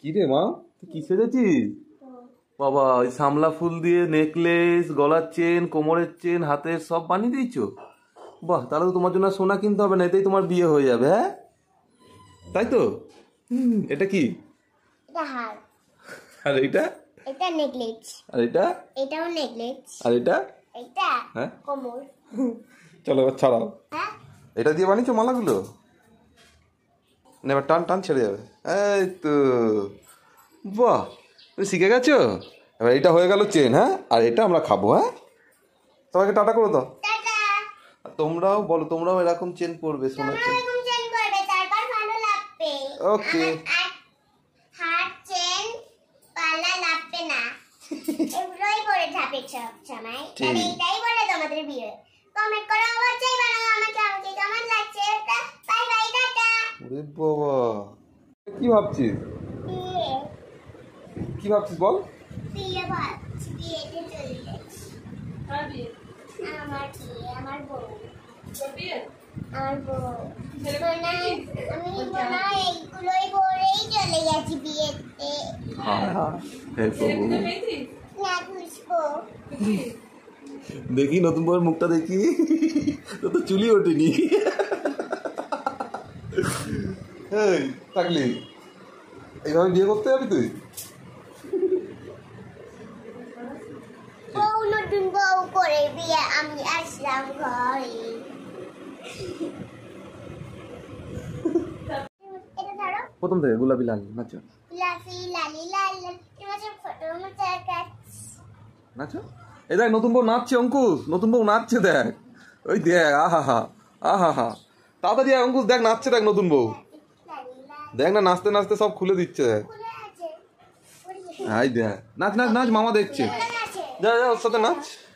কি রে মা তুই কি সেজেছিস বাবা ওই সামলা ফুল দিয়ে নেকলেস গলার চেন কোমরের চেন হাতের সব বানিয়ে দিয়েছ বাহ তাহলে তো তোমার জন্য সোনা কিনতে হবে না এতেই তোমার বিয়ে হয়ে যাবে হ্যাঁ তাই তো এটা কি আর এটা এটা নেকলেস আর এটা এটাও নেকলেস আর এটা এটা হ্যাঁ কোমর চলো ছাড়াও হ্যাঁ? এটা দিয়ে বানিয়েছো মালাগুলো না এবার টান টান ছেড়ে যাবে এই তো বাহ তুমি শিখে গেছো এবার এটা হয়ে গেল চেন হ্যাঁ আর এটা আমরা খাবো হ্যাঁ তোমাকে টাটা করে দাও তোমরাও বলো তোমরাও এরকম চেন পরবে সোনার চেন ওকে ঠিক বাবা কি ভাবছিস কি ভাবছিস বল দেখি নতুন বউয়ের মুখটা দেখি তো চুলি ওঠেনি এই তাকলি এইভাবে বিয়ে করতে যাবি তুই প্রথম থেকে গোলাপি লাল নাচো গোলাপি লালি নাচো এই দেখ নতুন বউ নাচছে অঙ্কুশ নতুন বউ নাচছে দেখ ওই দেখ আহা হা আহা হা তাড়াতাড়ি অঙ্কুশ দেখ নাচছে দেখ নতুন বউ দেখ না নাচতে নাচতে সব খুলে দিচ্ছে দেখ দেখ নাচ নাচ নাচ মামা দেখছে যা যা ওর সাথে নাচ